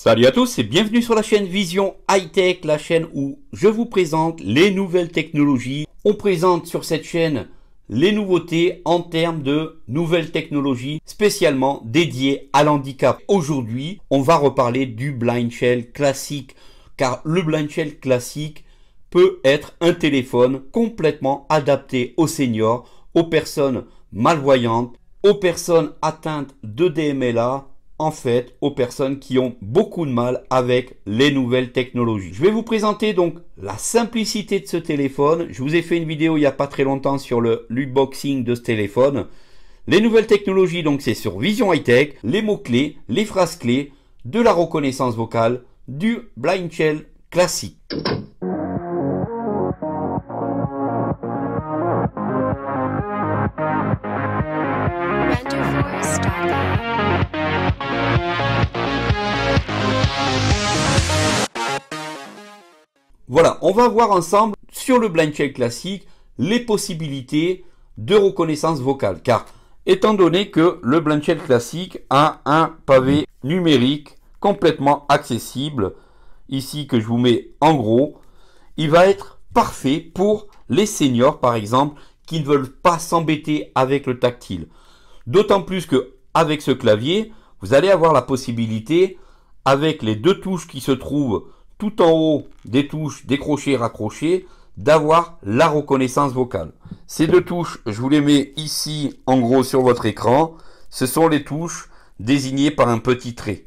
Salut à tous et bienvenue sur la chaîne Vision High Tech, la chaîne où je vous présente les nouvelles technologies. On présente sur cette chaîne les nouveautés en termes de nouvelles technologies spécialement dédiées à l'handicap. Aujourd'hui, on va reparler du blind shell classique car le blind shell classique peut être un téléphone complètement adapté aux seniors, aux personnes malvoyantes, aux personnes atteintes de DMLA en fait aux personnes qui ont beaucoup de mal avec les nouvelles technologies. Je vais vous présenter donc la simplicité de ce téléphone. Je vous ai fait une vidéo il n'y a pas très longtemps sur le unboxing de ce téléphone. Les nouvelles technologies, donc c'est sur Vision High Tech, les mots-clés, les phrases-clés, de la reconnaissance vocale, du blind shell classique. Voilà, on va voir ensemble sur le blind classique les possibilités de reconnaissance vocale. Car étant donné que le blind classique a un pavé numérique complètement accessible, ici que je vous mets en gros, il va être parfait pour les seniors par exemple qui ne veulent pas s'embêter avec le tactile. D'autant plus que avec ce clavier, vous allez avoir la possibilité avec les deux touches qui se trouvent tout en haut des touches décrocher, raccrocher, d'avoir la reconnaissance vocale. Ces deux touches, je vous les mets ici en gros sur votre écran. Ce sont les touches désignées par un petit trait.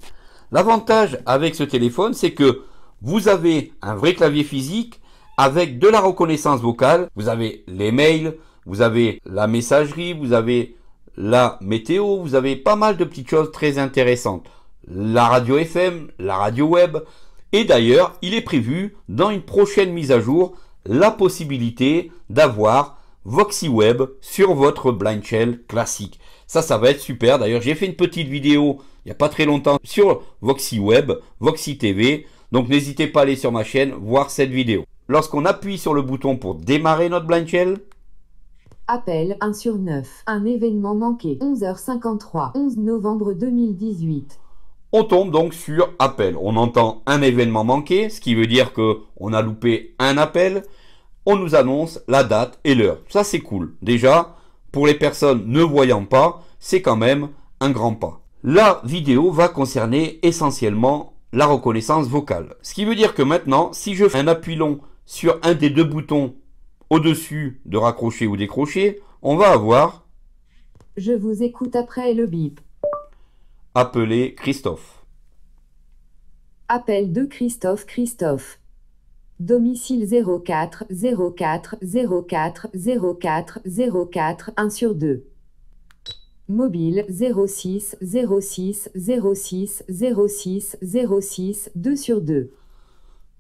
L'avantage avec ce téléphone, c'est que vous avez un vrai clavier physique avec de la reconnaissance vocale. Vous avez les mails, vous avez la messagerie, vous avez la météo, vous avez pas mal de petites choses très intéressantes. La radio FM, la radio web, et d'ailleurs, il est prévu dans une prochaine mise à jour la possibilité d'avoir VoxyWeb sur votre blind shell classique. Ça, ça va être super. D'ailleurs, j'ai fait une petite vidéo il n'y a pas très longtemps sur VoxyWeb, VoxyTV. Donc n'hésitez pas à aller sur ma chaîne voir cette vidéo. Lorsqu'on appuie sur le bouton pour démarrer notre blind shell, Appel 1 sur 9. Un événement manqué. 11h53. 11 novembre 2018. On tombe donc sur appel. On entend un événement manqué, ce qui veut dire que on a loupé un appel. On nous annonce la date et l'heure. Ça c'est cool. Déjà, pour les personnes ne voyant pas, c'est quand même un grand pas. La vidéo va concerner essentiellement la reconnaissance vocale. Ce qui veut dire que maintenant, si je fais un appui long sur un des deux boutons au-dessus de raccrocher ou décrocher, on va avoir Je vous écoute après le bip. Appelez Christophe. Appel de Christophe Christophe. Domicile 04 04 04 04 04 1 sur 2. Mobile 06 06 06 06 06 2 sur 2.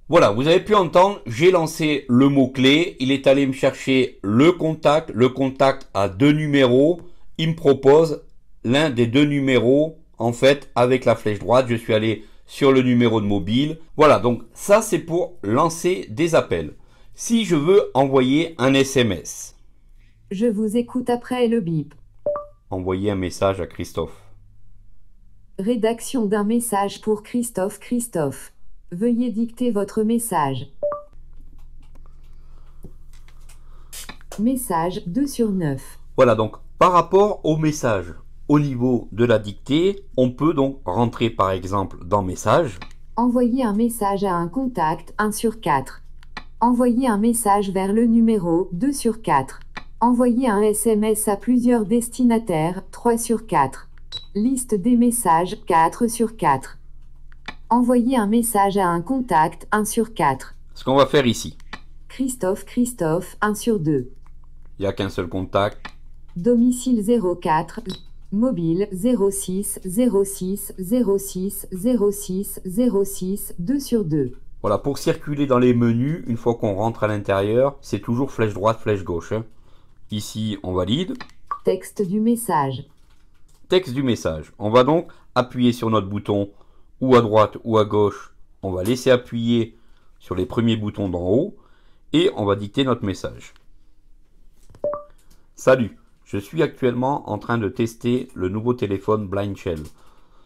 Voilà, vous avez pu entendre, j'ai lancé le mot-clé, il est allé me chercher le contact, le contact a deux numéros, il me propose l'un des deux numéros en fait, avec la flèche droite, je suis allé sur le numéro de mobile. Voilà, donc ça, c'est pour lancer des appels. Si je veux envoyer un SMS. Je vous écoute après le bip. Envoyer un message à Christophe. Rédaction d'un message pour Christophe Christophe. Veuillez dicter votre message. Message 2 sur 9. Voilà donc par rapport au message, au niveau de la dictée, on peut donc rentrer par exemple dans Message. Envoyer un message à un contact 1 sur 4. Envoyer un message vers le numéro 2 sur 4. Envoyer un SMS à plusieurs destinataires 3 sur 4. Liste des messages 4 sur 4. Envoyer un message à un contact 1 sur 4. Ce qu'on va faire ici. Christophe Christophe 1 sur 2. Il n'y a qu'un seul contact. Domicile 04 Mobile 06 06 06 06 06 2 sur 2. Voilà, pour circuler dans les menus, une fois qu'on rentre à l'intérieur, c'est toujours flèche droite, flèche gauche. Hein. Ici, on valide. Texte du message. Texte du message. On va donc appuyer sur notre bouton ou à droite ou à gauche. On va laisser appuyer sur les premiers boutons d'en haut et on va dicter notre message. Salut je suis actuellement en train de tester le nouveau téléphone Blind Shell.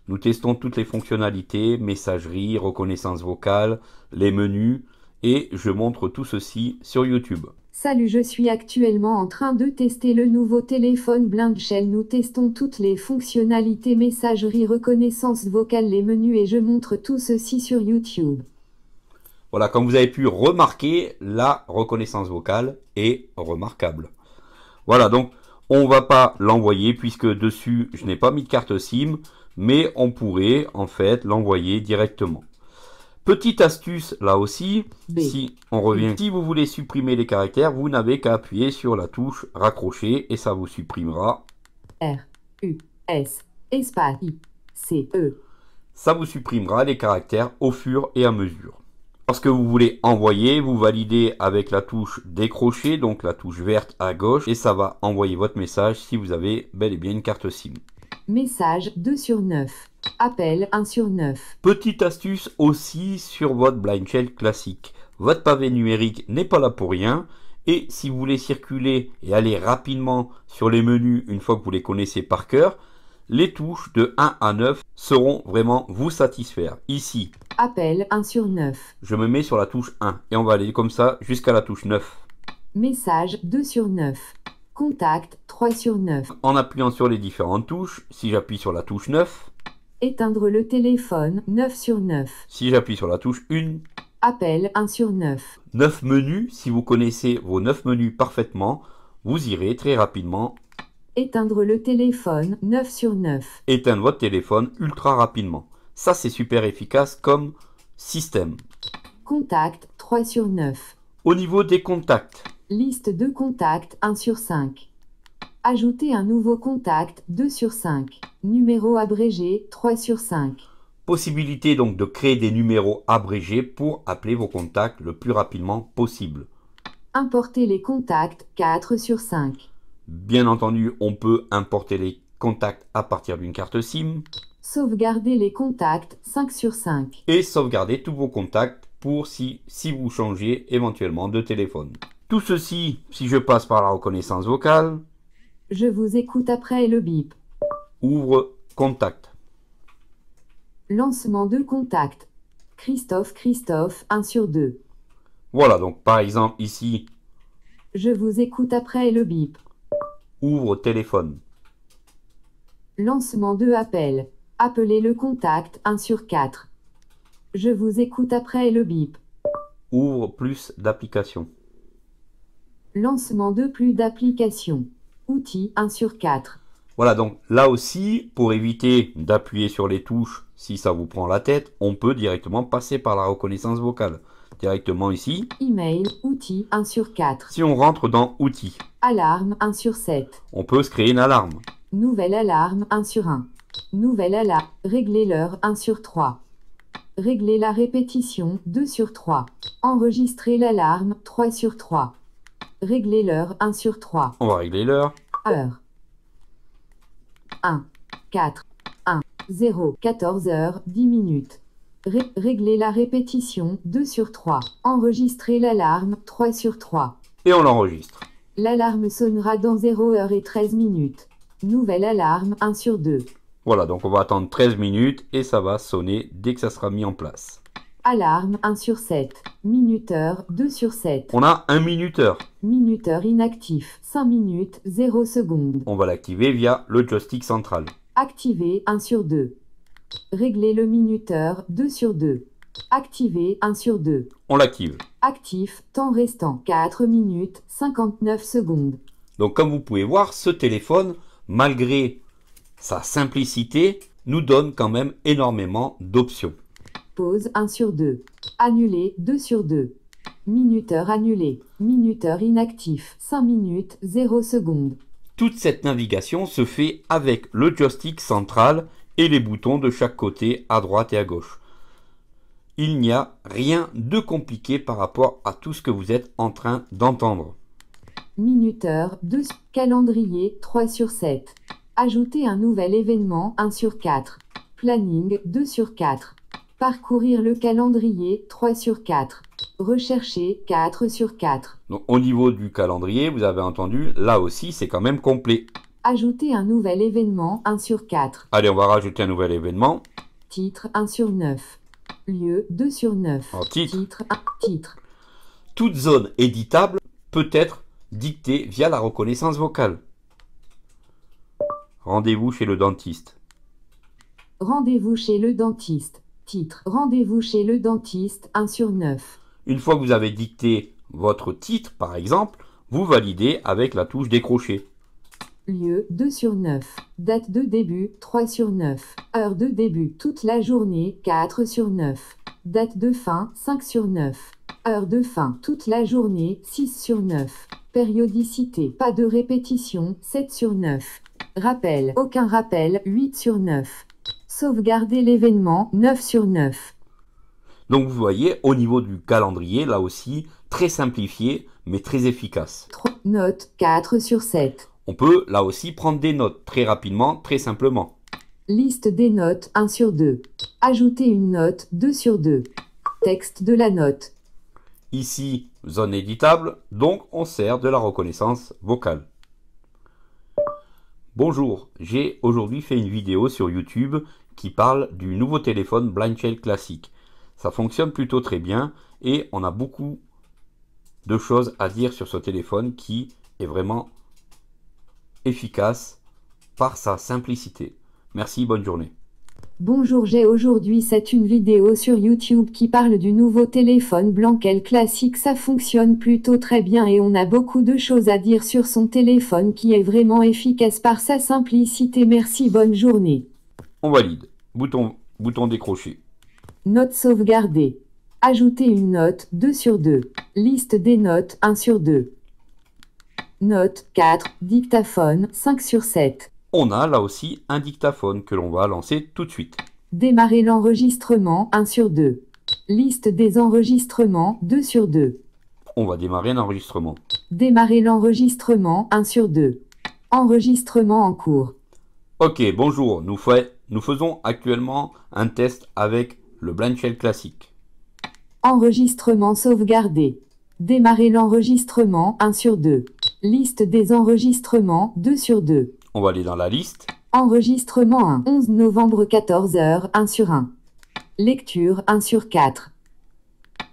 Nous testons toutes les fonctionnalités, messagerie, reconnaissance vocale, les menus, et je montre tout ceci sur YouTube. Salut, je suis actuellement en train de tester le nouveau téléphone Blind Shell. Nous testons toutes les fonctionnalités, messagerie, reconnaissance vocale, les menus, et je montre tout ceci sur YouTube. Voilà, comme vous avez pu remarquer, la reconnaissance vocale est remarquable. Voilà, donc on va pas l'envoyer puisque dessus je n'ai pas mis de carte SIM, mais on pourrait en fait l'envoyer directement. Petite astuce là aussi, si on revient, si vous voulez supprimer les caractères, vous n'avez qu'à appuyer sur la touche raccrocher et ça vous supprimera. R U S espace I C E. Ça vous supprimera les caractères au fur et à mesure. Lorsque vous voulez envoyer, vous validez avec la touche décrocher, donc la touche verte à gauche, et ça va envoyer votre message si vous avez bel et bien une carte SIM. Message 2 sur 9. Appel 1 sur 9. Petite astuce aussi sur votre blind shell classique. Votre pavé numérique n'est pas là pour rien. Et si vous voulez circuler et aller rapidement sur les menus une fois que vous les connaissez par cœur, les touches de 1 à 9 seront vraiment vous satisfaire. Ici, Appel 1 sur 9. Je me mets sur la touche 1 et on va aller comme ça jusqu'à la touche 9. Message 2 sur 9. Contact 3 sur 9. En appuyant sur les différentes touches, si j'appuie sur la touche 9. Éteindre le téléphone 9 sur 9. Si j'appuie sur la touche 1. Appel 1 sur 9. 9 menus, si vous connaissez vos 9 menus parfaitement, vous irez très rapidement. Éteindre le téléphone 9 sur 9. Éteindre votre téléphone ultra rapidement. Ça, c'est super efficace comme système. Contact 3 sur 9. Au niveau des contacts. Liste de contacts 1 sur 5. Ajouter un nouveau contact 2 sur 5. Numéro abrégé 3 sur 5. Possibilité donc de créer des numéros abrégés pour appeler vos contacts le plus rapidement possible. Importer les contacts 4 sur 5. Bien entendu, on peut importer les contacts à partir d'une carte SIM. Sauvegarder les contacts 5 sur 5. Et sauvegarder tous vos contacts pour si, si vous changez éventuellement de téléphone. Tout ceci si je passe par la reconnaissance vocale. Je vous écoute après le bip. Ouvre contact. Lancement de contact. Christophe Christophe 1 sur 2. Voilà donc par exemple ici. Je vous écoute après le bip. Ouvre téléphone. Lancement de appel. Appelez le contact 1 sur 4. Je vous écoute après le bip. Ouvre plus d'applications. Lancement de plus d'applications. Outils 1 sur 4. Voilà, donc là aussi, pour éviter d'appuyer sur les touches si ça vous prend la tête, on peut directement passer par la reconnaissance vocale. Directement ici. Email, outils 1 sur 4. Si on rentre dans outils. Alarme 1 sur 7. On peut se créer une alarme. Nouvelle alarme 1 sur 1. Nouvelle alarme. Réglez Régler l'heure 1 sur 3. Réglez la répétition 2 sur 3. Enregistrez l'alarme 3 sur 3. Réglez l'heure 1 sur 3. On va régler l'heure. Heure. 1, 4, 1, 0, 14 heures, 10 minutes. Réglez la répétition 2 sur 3. Enregistrez l'alarme 3 sur 3. Et on l'enregistre. L'alarme sonnera dans 0 h et 13 minutes. Nouvelle alarme 1 sur 2. Voilà, donc on va attendre 13 minutes et ça va sonner dès que ça sera mis en place. Alarme 1 sur 7. Minuteur 2 sur 7. On a un minuteur. Minuteur inactif 5 minutes 0 secondes. On va l'activer via le joystick central. Activer 1 sur 2. Régler le minuteur 2 sur 2. Activer 1 sur 2. On l'active. Actif temps restant 4 minutes 59 secondes. Donc comme vous pouvez voir, ce téléphone, malgré sa simplicité nous donne quand même énormément d'options. Pause 1 sur 2. Annuler 2 sur 2. Minuteur annulé. Minuteur inactif. 5 minutes 0 secondes. Toute cette navigation se fait avec le joystick central et les boutons de chaque côté à droite et à gauche. Il n'y a rien de compliqué par rapport à tout ce que vous êtes en train d'entendre. Minuteur 2. Calendrier 3 sur 7. Ajouter un nouvel événement 1 sur 4. Planning 2 sur 4. Parcourir le calendrier 3 sur 4. Rechercher 4 sur 4. Donc au niveau du calendrier, vous avez entendu, là aussi c'est quand même complet. Ajouter un nouvel événement 1 sur 4. Allez, on va rajouter un nouvel événement. Titre 1 sur 9. Lieu 2 sur 9. titre. Titre, titre. Toute zone éditable peut être dictée via la reconnaissance vocale. Rendez-vous chez le dentiste. Rendez-vous chez le dentiste. Titre. Rendez-vous chez le dentiste 1 sur 9. Une fois que vous avez dicté votre titre, par exemple, vous validez avec la touche décrocher. Lieu 2 sur 9. Date de début 3 sur 9. Heure de début toute la journée 4 sur 9. Date de fin 5 sur 9. Heure de fin toute la journée 6 sur 9. Périodicité pas de répétition 7 sur 9. Rappel, aucun rappel, 8 sur 9. Sauvegarder l'événement, 9 sur 9. Donc vous voyez, au niveau du calendrier, là aussi, très simplifié, mais très efficace. 3 notes, 4 sur 7. On peut, là aussi, prendre des notes très rapidement, très simplement. Liste des notes, 1 sur 2. Ajouter une note, 2 sur 2. Texte de la note. Ici, zone éditable, donc on sert de la reconnaissance vocale. Bonjour, j'ai aujourd'hui fait une vidéo sur YouTube qui parle du nouveau téléphone Blind classique. Ça fonctionne plutôt très bien et on a beaucoup de choses à dire sur ce téléphone qui est vraiment efficace par sa simplicité. Merci, bonne journée. Bonjour j'ai aujourd'hui cette une vidéo sur YouTube qui parle du nouveau téléphone Blanquel classique ça fonctionne plutôt très bien et on a beaucoup de choses à dire sur son téléphone qui est vraiment efficace par sa simplicité merci bonne journée. On valide. Bouton, bouton décroché. Note sauvegardée. Ajouter une note 2 sur 2. Liste des notes 1 sur 2. Note 4, dictaphone 5 sur 7 on a là aussi un dictaphone que l'on va lancer tout de suite. Démarrer l'enregistrement 1 sur 2. Liste des enregistrements 2 sur 2. On va démarrer l'enregistrement. « Démarrer l'enregistrement 1 sur 2. Enregistrement en cours. Ok, bonjour, nous, nous faisons actuellement un test avec le Blind Shell classique. Enregistrement sauvegardé. Démarrer l'enregistrement 1 sur 2. Liste des enregistrements 2 sur 2. On va aller dans la liste. Enregistrement 1. 11 novembre 14h 1 sur 1. Lecture 1 sur 4.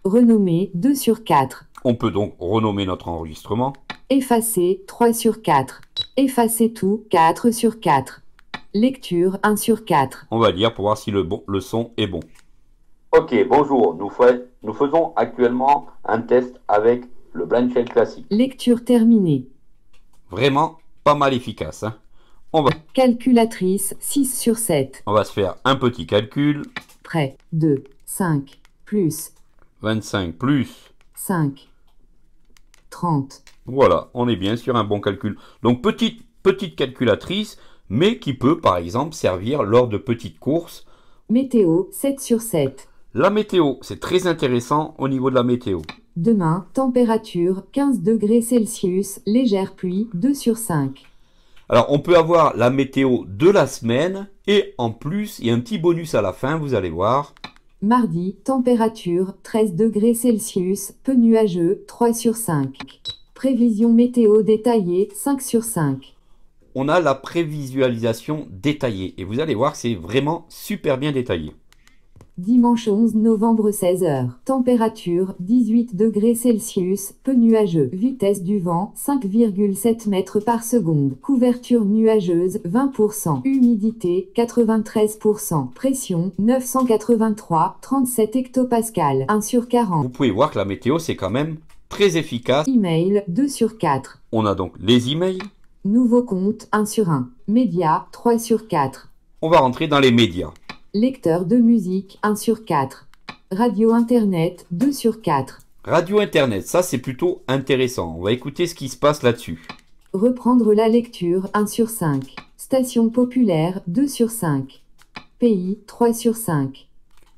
Renommée 2 sur 4. On peut donc renommer notre enregistrement. Effacer 3 sur 4. Effacer tout 4 sur 4. Lecture 1 sur 4. On va lire pour voir si le, bon, le son est bon. Ok, bonjour. Nous, nous faisons actuellement un test avec le Blind classique. Lecture terminée. Vraiment pas mal efficace. Hein on va. Calculatrice 6 sur 7. On va se faire un petit calcul. Près 2, 5 plus 25 plus 5 30. Voilà, on est bien sur un bon calcul. Donc petite petite calculatrice, mais qui peut par exemple servir lors de petites courses. Météo 7 sur 7. La météo, c'est très intéressant au niveau de la météo. Demain, température 15 degrés Celsius, légère pluie 2 sur 5. Alors on peut avoir la météo de la semaine et en plus, il y a un petit bonus à la fin, vous allez voir. Mardi, température 13 degrés Celsius, peu nuageux, 3 sur 5. Prévision météo détaillée, 5 sur 5. On a la prévisualisation détaillée et vous allez voir c'est vraiment super bien détaillé. Dimanche 11 novembre 16h. Température 18 degrés Celsius, peu nuageux. Vitesse du vent 5,7 mètres par seconde. Couverture nuageuse 20%. Humidité 93%. Pression 983, 37 hectopascal, 1 sur 40. Vous pouvez voir que la météo c'est quand même très efficace. Email 2 sur 4. On a donc les emails. Nouveau compte 1 sur 1. Média, 3 sur 4. On va rentrer dans les médias. Lecteur de musique 1 sur 4. Radio Internet 2 sur 4. Radio Internet, ça c'est plutôt intéressant. On va écouter ce qui se passe là-dessus. Reprendre la lecture 1 sur 5. Station populaire 2 sur 5. Pays 3 sur 5.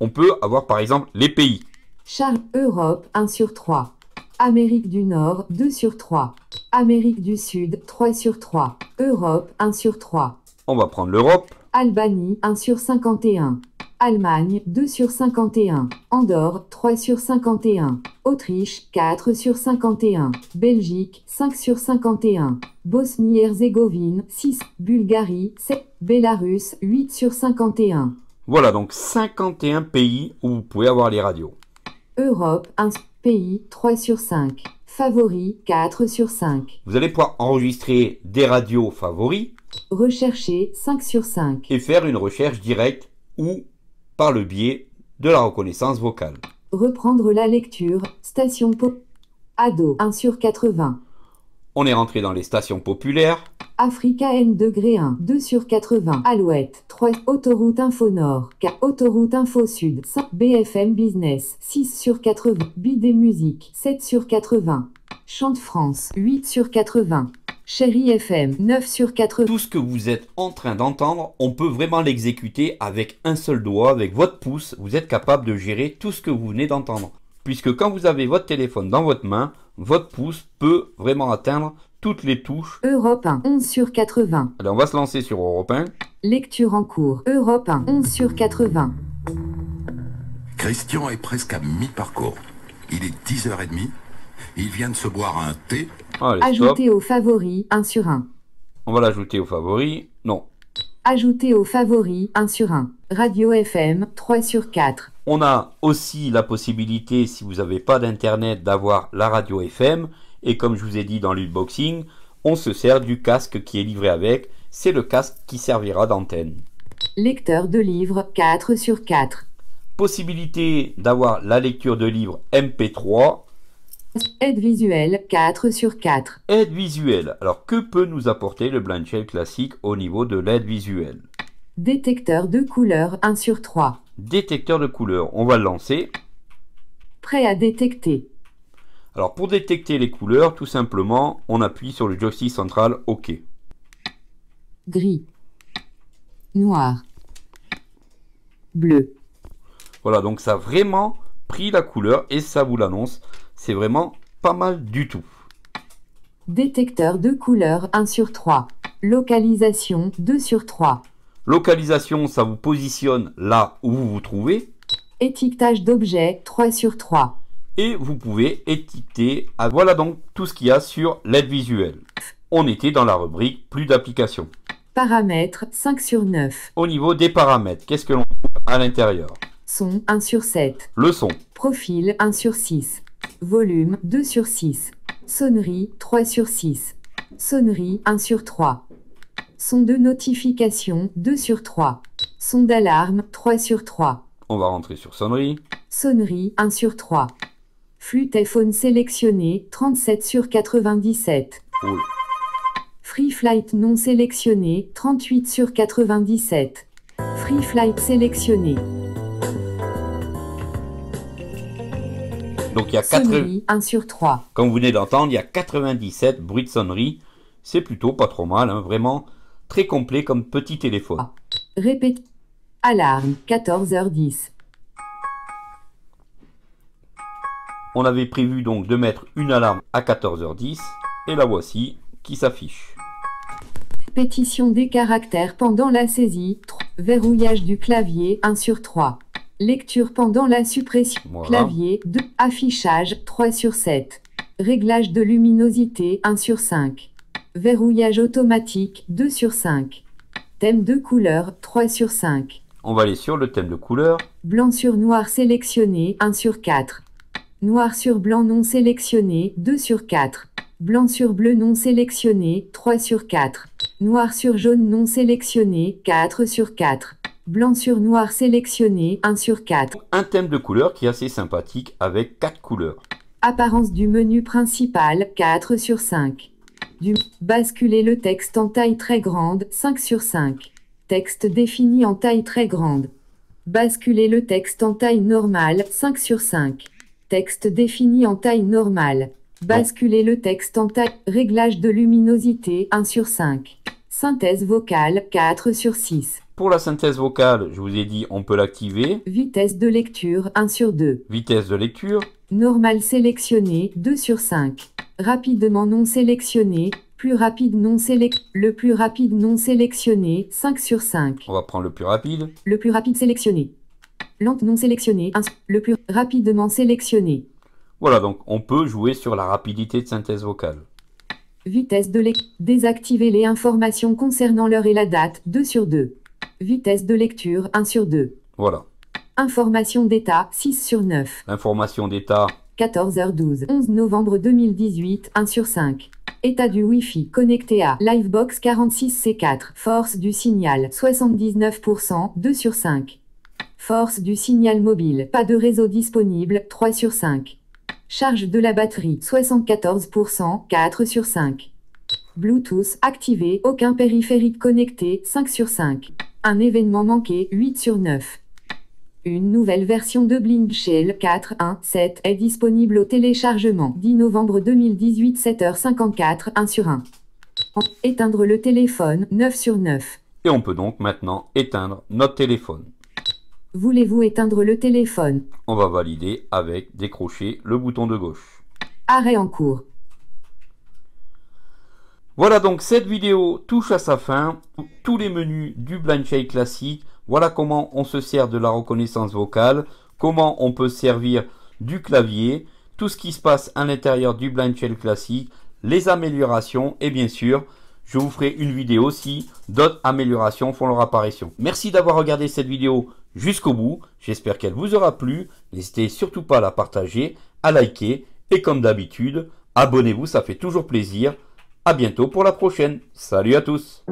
On peut avoir par exemple les pays. Charles, Europe 1 sur 3. Amérique du Nord 2 sur 3. Amérique du Sud 3 sur 3. Europe 1 sur 3. On va prendre l'Europe. Albanie 1 sur 51. Allemagne 2 sur 51. Andorre 3 sur 51. Autriche 4 sur 51. Belgique 5 sur 51. Bosnie-Herzégovine 6. Bulgarie 7. Bélarus 8 sur 51. Voilà donc 51 pays où vous pouvez avoir les radios. Europe 1 pays 3 sur 5. Favoris 4 sur 5. Vous allez pouvoir enregistrer des radios favoris rechercher 5 sur 5. Et faire une recherche directe ou par le biais de la reconnaissance vocale. Reprendre la lecture, station pop. Ado, 1 sur 80. On est rentré dans les stations populaires. Africa N degré 1, 2 sur 80. Alouette, 3. Autoroute Info Nord, K, Autoroute Info Sud, 5. BFM Business, 6 sur 80. Bidé Musique, 7 sur 80. Chante France, 8 sur 80. Chérie FM, 9 sur 4. Tout ce que vous êtes en train d'entendre, on peut vraiment l'exécuter avec un seul doigt, avec votre pouce. Vous êtes capable de gérer tout ce que vous venez d'entendre. Puisque quand vous avez votre téléphone dans votre main, votre pouce peut vraiment atteindre toutes les touches. Europe 1, 11 sur 80. Allez, on va se lancer sur Europe 1. Lecture en cours. Europe 1, 11 sur 80. Christian est presque à mi-parcours. Il est 10h30 il vient de se boire un thé. Ajouter au aux favoris 1 sur 1. On va l'ajouter au favoris. Non. Ajouter au favoris 1 sur 1. Radio FM 3 sur 4. On a aussi la possibilité, si vous n'avez pas d'internet, d'avoir la radio FM. Et comme je vous ai dit dans l'unboxing, on se sert du casque qui est livré avec. C'est le casque qui servira d'antenne. Lecteur de livres 4 sur 4. Possibilité d'avoir la lecture de livres MP3 Aide visuelle 4 sur 4. Aide visuelle. Alors que peut nous apporter le blind classique au niveau de l'aide visuelle Détecteur de couleurs 1 sur 3. Détecteur de couleurs, on va le lancer. Prêt à détecter. Alors pour détecter les couleurs, tout simplement, on appuie sur le joystick central OK. Gris. Noir. Bleu. Voilà, donc ça a vraiment pris la couleur et ça vous l'annonce. C'est vraiment pas mal du tout. Détecteur de couleur 1 sur 3. Localisation 2 sur 3. Localisation, ça vous positionne là où vous vous trouvez. Étiquetage d'objets 3 sur 3. Et vous pouvez étiqueter. À... Ah, voilà donc tout ce qu'il y a sur l'aide visuelle. On était dans la rubrique plus d'applications. Paramètres 5 sur 9. Au niveau des paramètres, qu'est-ce que l'on trouve à l'intérieur Son 1 sur 7. Le son. Profil 1 sur 6. Volume 2 sur 6. Sonnerie 3 sur 6. Sonnerie 1 sur 3. Son de notification 2 sur 3. Son d'alarme 3 sur 3. On va rentrer sur sonnerie. Sonnerie 1 sur 3. Flûte iPhone sélectionné 37 sur 97. Free Flight non sélectionné 38 sur 97. Free Flight sélectionné. Donc il y a 4... 1 sur 3. Comme vous venez d'entendre, il y a 97 bruits de sonnerie. C'est plutôt pas trop mal, hein. vraiment très complet comme petit téléphone. Ah, Répète. Alarme, 14h10. On avait prévu donc de mettre une alarme à 14h10 et la voici qui s'affiche. Pétition des caractères pendant la saisie. Verrouillage du clavier 1 sur 3. Lecture pendant la suppression. Clavier 2. Affichage 3 sur 7. Réglage de luminosité 1 sur 5. Verrouillage automatique 2 sur 5. Thème de couleur 3 sur 5. On va aller sur le thème de couleur. Blanc sur noir sélectionné 1 sur 4. Noir sur blanc non sélectionné 2 sur 4. Blanc sur bleu non sélectionné 3 sur 4. Noir sur jaune non sélectionné 4 sur 4. Blanc sur noir sélectionné, 1 sur 4. Un thème de couleur qui est assez sympathique avec 4 couleurs. Apparence du menu principal, 4 sur 5. Du basculer le texte en taille très grande, 5 sur 5. Texte défini en taille très grande. Basculer le texte en taille normale, 5 sur 5. Texte défini en taille normale. Basculer le texte en taille. Réglage de luminosité, 1 sur 5. Synthèse vocale 4 sur 6. Pour la synthèse vocale, je vous ai dit, on peut l'activer. Vitesse de lecture 1 sur 2. Vitesse de lecture. Normal sélectionné 2 sur 5. Rapidement non sélectionné. Plus rapide non sélectionné. Le plus rapide non sélectionné 5 sur 5. On va prendre le plus rapide. Le plus rapide sélectionné. Lente non sélectionnée. Le plus rapidement sélectionné. Voilà, donc on peut jouer sur la rapidité de synthèse vocale. Vitesse de lecture. Désactiver les informations concernant l'heure et la date, 2 sur 2. Vitesse de lecture, 1 sur 2. Voilà. Information d'état, 6 sur 9. Information d'état. 14h12, 11 novembre 2018, 1 sur 5. État du Wi-Fi connecté à Livebox 46C4. Force du signal, 79%, 2 sur 5. Force du signal mobile, pas de réseau disponible, 3 sur 5. Charge de la batterie 74%, 4 sur 5. Bluetooth activé, aucun périphérique connecté, 5 sur 5. Un événement manqué, 8 sur 9. Une nouvelle version de Blind Shell 4.1.7 est disponible au téléchargement 10 novembre 2018 7h54 1 sur 1. Éteindre le téléphone 9 sur 9. Et on peut donc maintenant éteindre notre téléphone. Voulez-vous éteindre le téléphone On va valider avec décrocher le bouton de gauche. Arrêt en cours. Voilà donc cette vidéo touche à sa fin. Tous les menus du blindshell classique. Voilà comment on se sert de la reconnaissance vocale, comment on peut servir du clavier, tout ce qui se passe à l'intérieur du Blind shell classique, les améliorations et bien sûr, je vous ferai une vidéo si d'autres améliorations font leur apparition. Merci d'avoir regardé cette vidéo jusqu'au bout. J'espère qu'elle vous aura plu. N'hésitez surtout pas à la partager, à liker et comme d'habitude, abonnez-vous, ça fait toujours plaisir. À bientôt pour la prochaine. Salut à tous.